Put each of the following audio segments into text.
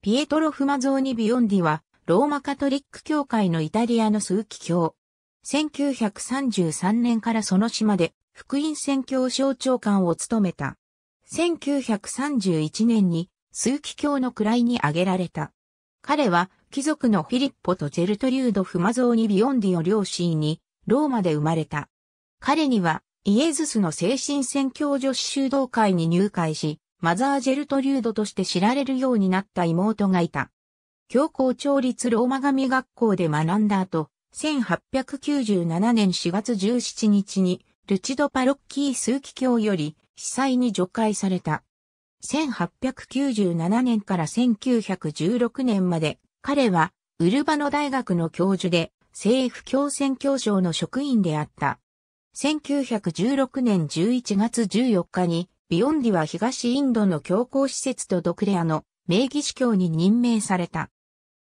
ピエトロ・フマゾーニ・ビヨンディは、ローマカトリック教会のイタリアの枢機教。1933年からその島で、福音宣教省長官を務めた。1931年に、数奇教の位に挙げられた。彼は、貴族のフィリッポとジェルトリュード・フマゾーニ・ビヨンディを両親に、ローマで生まれた。彼には、イエズスの精神宣教女子修道会に入会し、マザー・ジェルトリュードとして知られるようになった妹がいた。教皇調律ローマ神学校で学んだ後、1897年4月17日に、ルチド・パロッキー数奇教より、被災に除外された。1897年から1916年まで、彼は、ウルバノ大学の教授で、政府共宣教省の職員であった。1916年11月14日に、ビヨンディは東インドの教皇施設とドクレアの名義司教に任命された。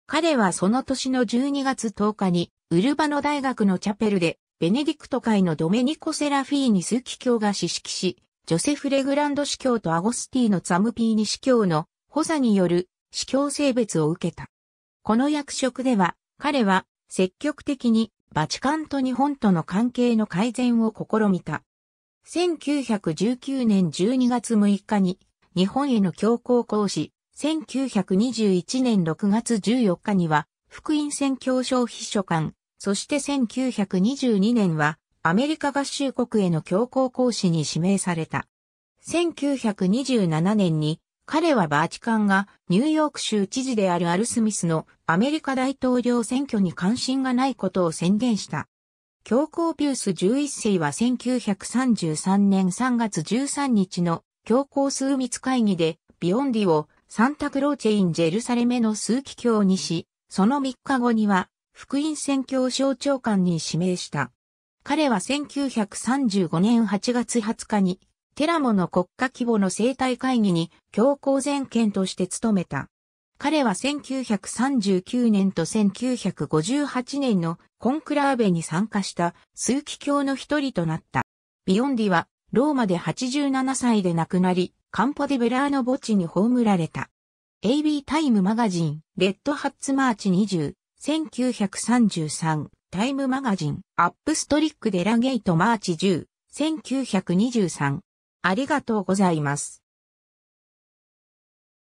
彼はその年の12月10日に、ウルバノ大学のチャペルで、ベネディクト会のドメニコ・セラフィーニス司教が指揮し、ジョセフ・レグランド司教とアゴスティーノ・ツァムピーニ司教の補佐による司教性別を受けた。この役職では、彼は積極的にバチカンと日本との関係の改善を試みた。1919年12月6日に日本への強行行使、1921年6月14日には福音宣教消費書官、そして1922年はアメリカ合衆国への強行行使に指名された。1927年に彼はバーチカンがニューヨーク州知事であるアルスミスのアメリカ大統領選挙に関心がないことを宣言した。教皇ピウス11世は1933年3月13日の教皇枢密会議でビオンディをサンタクローチェインジェルサレメの枢機卿にし、その3日後には福音宣教省長官に指名した。彼は1935年8月20日にテラモの国家規模の生態会議に教皇全権として務めた。彼は1939年と1958年のコンクラーベに参加した数奇教の一人となった。ビヨンディはローマで87歳で亡くなり、カンポデベラーの墓地に葬られた。AB タイムマガジン、レッドハッツマーチ20、1933、タイムマガジン、アップストリックデラゲートマーチ10、1923。ありがとうございます。